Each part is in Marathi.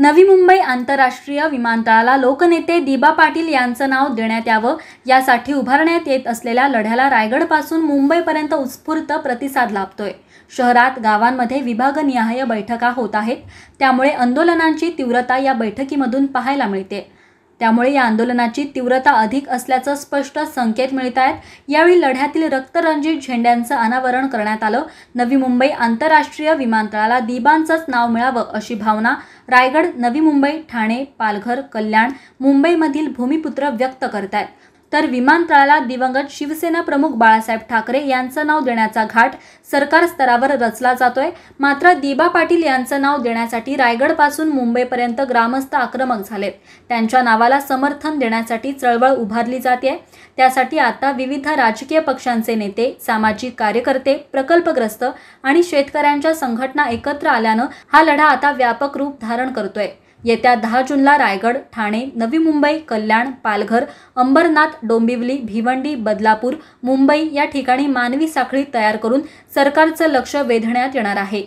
नवी मुंबई आंतरराष्ट्रीय विमानतळाला लोकनेते दिबा पाटील यांचं नाव देण्यात यावं यासाठी उभारण्यात येत असलेल्या लढ्याला रायगडपासून मुंबईपर्यंत उत्स्फूर्त प्रतिसाद लाभतोय शहरात गावांमध्ये विभागनिहाय बैठका होत आहेत त्यामुळे आंदोलनांची तीव्रता या बैठकीमधून पाहायला मिळते त्यामुळे या आंदोलनाची तीव्रता अधिक असल्याचं स्पष्ट संकेत मिळत आहेत यावेळी लढ्यातील रक्तरंजित झेंड्यांचं अनावरण करण्यात आलं नवी मुंबई आंतरराष्ट्रीय विमानतळाला दिबांचंच नाव मिळावं अशी भावना रायगड नवी मुंबई ठाणे पालघर कल्याण मुंबईमधील भूमिपुत्र व्यक्त करत आहेत तर विमानतळाला दिवंगत शिवसेना प्रमुख बाळासाहेब ठाकरे यांचं नाव देण्याचा घाट सरकार स्तरावर रचला जातोय मात्र दिबा पाटील यांचं नाव देण्यासाठी रायगडपासून मुंबईपर्यंत ग्रामस्थ आक्रमक झालेत त्यांच्या नावाला समर्थन देण्यासाठी चळवळ उभारली जाते त्यासाठी आता विविध राजकीय पक्षांचे नेते सामाजिक कार्यकर्ते प्रकल्पग्रस्त आणि शेतकऱ्यांच्या संघटना एकत्र आल्यानं हा लढा आता व्यापक रूप धारण करतोय येत्या दहा जूनला रायगड ठाणे नवी मुंबई कल्याण पालघर अंबरनाथ डोंबिवली भिवंडी बदलापूर मुंबई या ठिकाणी मानवी साखळी तयार करून सरकारचं लक्ष वेधण्यात येणार आहे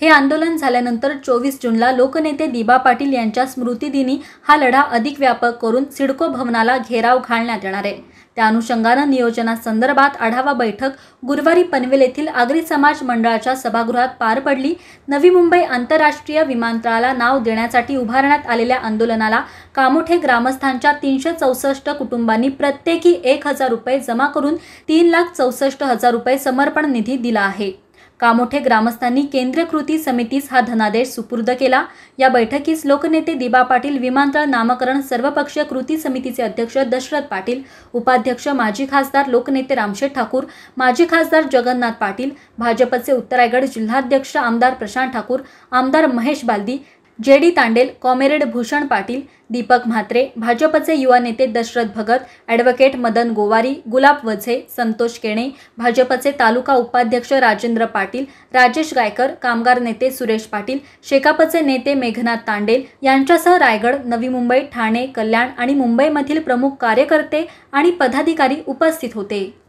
हे आंदोलन झाल्यानंतर चोवीस जूनला लोकनेते दिबा पाटील यांच्या स्मृतिदिनी हा लढा अधिक व्यापक करून सिडको भवनाला घेराव घालण्यात येणार आहे त्या अनुषंगानं नियोजनासंदर्भात आढावा बैठक गुरुवारी पनवेल येथील आगरी समाज मंडळाच्या सभागृहात पार पडली नवी मुंबई आंतरराष्ट्रीय विमानतळाला नाव देण्यासाठी उभारण्यात आलेल्या आंदोलनाला कामोठे ग्रामस्थांच्या तीनशे चौसष्ट कुटुंबांनी प्रत्येकी एक हजार रुपये जमा करून तीन लाख चौसष्ट हजार रुपये समर्पण निधी दिला आहे कामोठे ग्रामस्थांनी केंद्र कृती समितीस हा धनादेश सुपूर्द केला या बैठकीस लोकनेते दिबा पाटील विमानतळ नामकरण सर्वपक्षीय कृती समितीचे अध्यक्ष दशरथ पाटील उपाध्यक्ष माजी खासदार लोकनेते रामशेठ ठाकूर माजी खासदार जगन्नाथ पाटील भाजपचे उत्तरायगड जिल्हाध्यक्ष आमदार प्रशांत ठाकूर आमदार Mahesh Baldi J D Tandel comrade Bhushan Patil Deepak Mhatre भाजपचे युवा नेते दशरथ भगत ॲडव्होकेट मदन गोवारी गुलाब वझे संतोष केणे भाजपचे तालुका उपाध्यक्ष राजेंद्र पाटील राजेश गायकर कामगार नेते सुरेश पाटील शेकापचे नेते मेघनाथ तांडेल यांच्यासह रायगड नवी मुंबई ठाणे कल्याण आणि मुंबईमधील प्रमुख कार्यकर्ते आणि पदाधिकारी उपस्थित होते